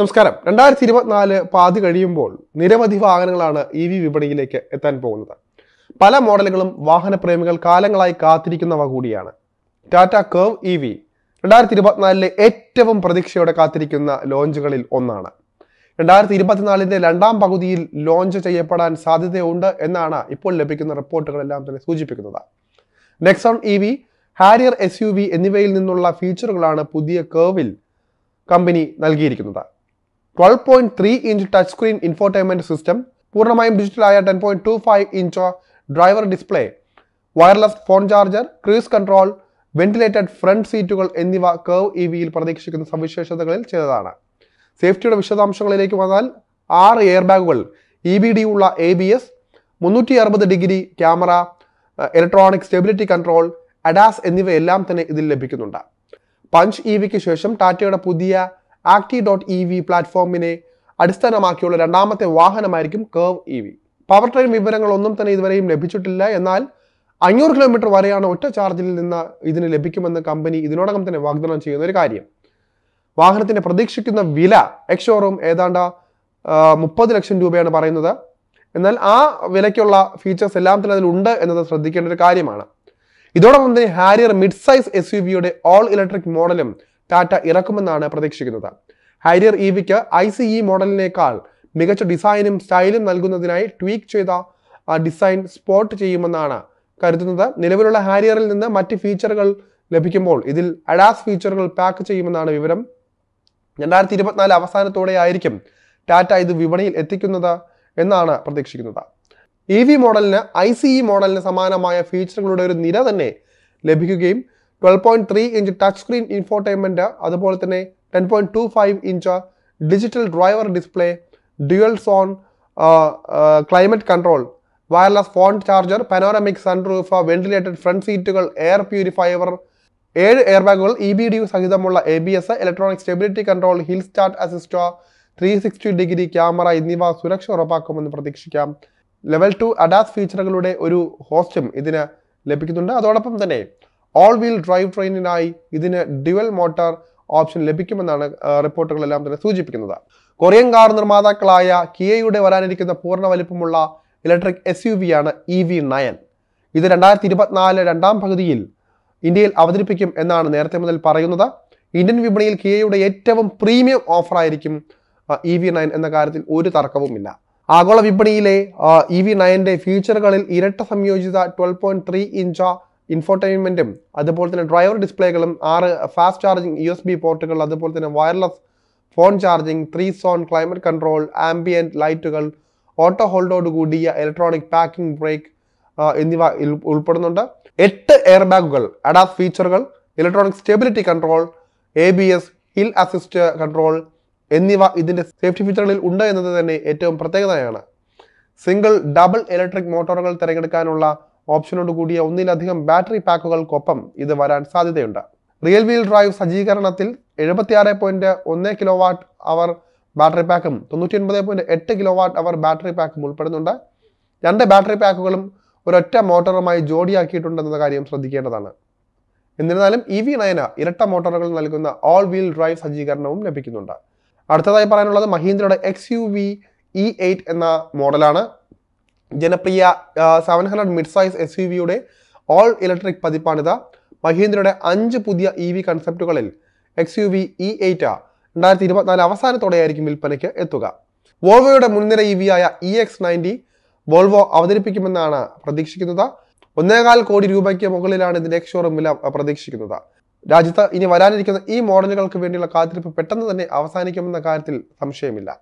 നമസ്കാരം രണ്ടായിരത്തി ഇരുപത്തിനാല് പാതി കഴിയുമ്പോൾ നിരവധി വാഹനങ്ങളാണ് ഇ വി വിപണിയിലേക്ക് എത്താൻ പോകുന്നത് പല മോഡലുകളും വാഹനപ്രേമികൾ കാലങ്ങളായി കാത്തിരിക്കുന്നവ കൂടിയാണ് Tata Curvv E e V രണ്ടായിരത്തി ഇരുപത്തിനാലിലെ ഏറ്റവും പ്രതീക്ഷയോടെ കാത്തിരിക്കുന്ന ലോഞ്ചുകളിൽ ഒന്നാണ് രണ്ടായിരത്തി ഇരുപത്തിനാലിന്റെ രണ്ടാം പകുതിയിൽ ലോഞ്ച് ചെയ്യപ്പെടാൻ സാധ്യതയുണ്ട് എന്നാണ് ഇപ്പോൾ ലഭിക്കുന്ന റിപ്പോർട്ടുകളെല്ലാം തന്നെ സൂചിപ്പിക്കുന്നത് Nexon E V Harrier S U V എന്നിവയിൽ നിന്നുള്ള ഫീച്ചറുകളാണ് പുതിയ കർവിൽ കമ്പനി നൽകിയിരിക്കുന്നത് twelve point three inch touch screen infotainment system പൂർണ്ണമായും ഡിജിറ്റലായ ten point two five inch driver display wireless phone charger cruise control ventilated front സീറ്റുകൾ എന്നിവ കർവ് ഇ വിയിൽ പ്രതീക്ഷിക്കുന്ന സവിശേഷതകളിൽ ചിലതാണ് സേഫ്റ്റിയുടെ വിശദാംശങ്ങളിലേക്ക് വന്നാൽ ആറ് എയർ ബാഗുകൾ ഇ ബി ഡി ഉള്ള എ ബി എസ് മുന്നൂറ്റി അറുപത് degree camera electronic stability control ADAS എന്നിവയെല്ലാം തന്നെ ഇതിൽ ലഭിക്കുന്നുണ്ട് പഞ്ച് ഇ വിക്ക് ശേഷം ടാറ്റയുടെ പുതിയ ആക്ടി ഡോട്ട് ഇ വി പ്ലാറ്റ്ഫോമിനെ അടിസ്ഥാനമാക്കിയുള്ള രണ്ടാമത്തെ വാഹനമായിരിക്കും Curvv E V power train വിവരങ്ങളൊന്നും തന്നെ ഇതുവരെയും ലഭിച്ചിട്ടില്ല എന്നാൽ അഞ്ഞൂറ് കിലോമീറ്റർ വരെയാണ് ഒറ്റ ചാർജിൽ നിന്ന് ഇതിന് ലഭിക്കുമെന്ന് കമ്പനി ഇതിനോടകം തന്നെ വാഗ്ദാനം ചെയ്യുന്ന ഒരു കാര്യം വാഹനത്തിൻ്റെ പ്രതീക്ഷിക്കുന്ന വില എക്സോറും ഏതാണ്ട് മുപ്പത് ലക്ഷം രൂപയാണ് പറയുന്നത് എന്നാൽ ആ വിലയ്ക്കുള്ള ഫീച്ചേഴ്സ് എല്ലാം തന്നെ അതിലുണ്ട് എന്നത് ശ്രദ്ധിക്കേണ്ട ഒരു കാര്യമാണ് ഇതോടൊപ്പം തന്നെ Harrier mid size S U വിയുടെ ഓൾ ഇലക്ട്രിക് മോഡലും ടാറ്റ ഇറക്കുമെന്നാണ് പ്രതീക്ഷിക്കുന്നത് ഹൈരിയർ ഇ വിക്ക് ഐ സി ഇ മോഡലിനേക്കാൾ മികച്ച ഡിസൈനും സ്റ്റൈലും നൽകുന്നതിനായി ട്വീക്ക് ചെയ്ത ഡിസൈൻ സ്പോട്ട് ചെയ്യുമെന്നാണ് കരുതുന്നത് നിലവിലുള്ള ഹാരിയറിൽ നിന്ന് മറ്റ് ഫീച്ചറുകൾ ലഭിക്കുമ്പോൾ ഇതിൽ അഡാസ് ഫീച്ചറുകൾ പാക്ക് ചെയ്യുമെന്നാണ് വിവരം രണ്ടായിരത്തി ഇരുപത്തിനാല് അവസാനത്തോടെയായിരിക്കും ടാറ്റ ഇത് വിപണിയിൽ എത്തിക്കുന്നത് എന്നാണ് പ്രതീക്ഷിക്കുന്നത് ഇ വി മോഡലിന് ഐ സി ഇ മോഡലിന് സമാനമായ ഫീച്ചറുകളുടെ ഒരു നിര തന്നെ ലഭിക്കുകയും twelve three inch touch screen infotainment അതുപോലെ തന്നെ ten point two five inch digital driver display dual zone climate control wireless phone charger panoramic sunroof ventilated front സീറ്റുകൾ എയർ പ്യൂരിഫയർ ഏഴ് എയർ ബാഗുകൾ ഇ ബി ഡി സഹിതമുള്ള A B S electronic stability control hill start അസിസ്റ്റോ three sixty degree camera എന്നിവ സുരക്ഷ ഉറപ്പാക്കുമെന്ന് പ്രതീക്ഷിക്കാം level two ADAS ഫീച്ചറുകളുടെ ഒരു ഹോസ്റ്റും ഇതിന് ലഭിക്കുന്നുണ്ട് അതോടൊപ്പം തന്നെ ഓൾ വീൽ ഡ്രൈവ് ട്രെയിനിനായി ഇതിന് ഡ്യുവൽ മോട്ടോർ ഓപ്ഷൻ ലഭിക്കുമെന്നാണ് റിപ്പോർട്ടുകളെല്ലാം തന്നെ സൂചിപ്പിക്കുന്നത് കൊറിയൻ കാർ നിർമ്മാതാക്കളായ കിയയുടെ വരാനിരിക്കുന്ന പൂർണ്ണ വലിപ്പമുള്ള ഇലക്ട്രിക് എസ് യു ആണ് ഇ e വി നയൻ ഇത് രണ്ടായിരത്തി ഇരുപത്തിനാല് രണ്ടാം പകുതിയിൽ ഇന്ത്യയിൽ അവതരിപ്പിക്കും എന്നാണ് നേരത്തെ മുതൽ പറയുന്നത് ഇന്ത്യൻ വിപണിയിൽ കിയയുടെ ഏറ്റവും പ്രീമിയം ഓഫറായിരിക്കും ഇ വി നയൻ എന്ന കാര്യത്തിൽ ഒരു തർക്കവുമില്ല ആഗോള വിപണിയിലെ ഇ വി e നയൻ്റെ ഫീച്ചറുകളിൽ ഇരട്ട സംയോജിത ട്വൽവ് പോയിന്റ് ത്രീ ഇഞ്ച് ഇൻഫോർടൈൻമെൻറ്റും അതുപോലെ തന്നെ ഡ്രൈവർ ഡിസ്പ്ലേകളും ആറ് fast charging U S B പോർട്ടുകൾ അതുപോലെ തന്നെ wireless phone charging three zone climate control ambient ലൈറ്റുകൾ ഓട്ടോ ഹോൾഡോട് കൂടിയ ഇലക്ട്രോണിക് പാക്കിംഗ് ബ്രേക്ക് എന്നിവ ഉൾപ്പെടുന്നുണ്ട് എട്ട് എയർ ബാഗുകൾ അഡാസ് ഫീച്ചറുകൾ electronic stability control A B S hill assist control എന്നിവ ഇതിൻ്റെ സേഫ്റ്റി ഫീച്ചറുകളിൽ ഉണ്ട് എന്നത് തന്നെ ഏറ്റവും പ്രത്യേകതയാണ് സിംഗിൾ ഡബിൾ ഇലക്ട്രിക് മോട്ടോറുകൾ തിരഞ്ഞെടുക്കാനുള്ള ഓപ്ഷനോട് കൂടിയ ഒന്നിലധികം ബാറ്ററി പാക്കുകൾക്കൊപ്പം ഇത് വരാൻ സാധ്യതയുണ്ട് റിയൽ വീൽ ഡ്രൈവ് സജ്ജീകരണത്തിൽ എഴുപത്തിയാറ് പോയിന്റ് ഒന്ന് കിലോ വാട്ട് അവർ ബാറ്ററി പാക്കും തൊണ്ണൂറ്റി ഒൻപത് പോയിന്റ് എട്ട് കിലോ വാട്ട് അവർ ബാറ്ററി പാക്കും ഉൾപ്പെടുന്നുണ്ട് രണ്ട് ബാറ്ററി പാക്കുകളും ഒരൊറ്റ ജോഡിയാക്കിയിട്ടുണ്ട് ജോഡിയാക്കിയിട്ടുണ്ടെന്ന കാര്യം ശ്രദ്ധിക്കേണ്ടതാണ് എന്നിരുന്നാലും ഇ e വി നയന ഇരട്ട മോട്ടോറുകൾ നൽകുന്ന ഓൾ വീൽ ഡ്രൈവ് സജ്ജീകരണവും ലഭിക്കുന്നുണ്ട് അടുത്തതായി പറയാനുള്ളത് മഹീന്ദ്രയുടെ X U V E eight എന്ന മോഡലാണ് ജനപ്രിയ seven hundred mid size S U വിയുടെ ഓൾ ഇലക്ട്രിക് പതിപ്പാണിത് മഹീന്ദ്രയുടെ അഞ്ച് പുതിയ ഇ e വി കൺസെപ്റ്റുകളിൽ X U V E e eight രണ്ടായിരത്തി ഇരുപത്തിനാല് അവസാനത്തോടെയായിരിക്കും വിൽപ്പനയ്ക്ക് എത്തുക വോൾവോയുടെ മുൻനിര ഇ e വി ആയ ഇ എക്സ് നയൻറ്റി വോൾവോ അവതരിപ്പിക്കുമെന്നാണ് പ്രതീക്ഷിക്കുന്നത് ഒന്നേകാൽ കോടി രൂപയ്ക്ക് മുകളിലാണ് ഇതിൻ്റെ എക്സ്ഷോറും വില പ്രതീക്ഷിക്കുന്നത് രാജ്യത്ത് ഇനി വരാനിരിക്കുന്ന ഈ മോഡലുകൾക്ക് വേണ്ടിയുള്ള കാത്തിരിപ്പ് പെട്ടെന്ന് തന്നെ അവസാനിക്കുമെന്ന കാര്യത്തിൽ സംശയമില്ല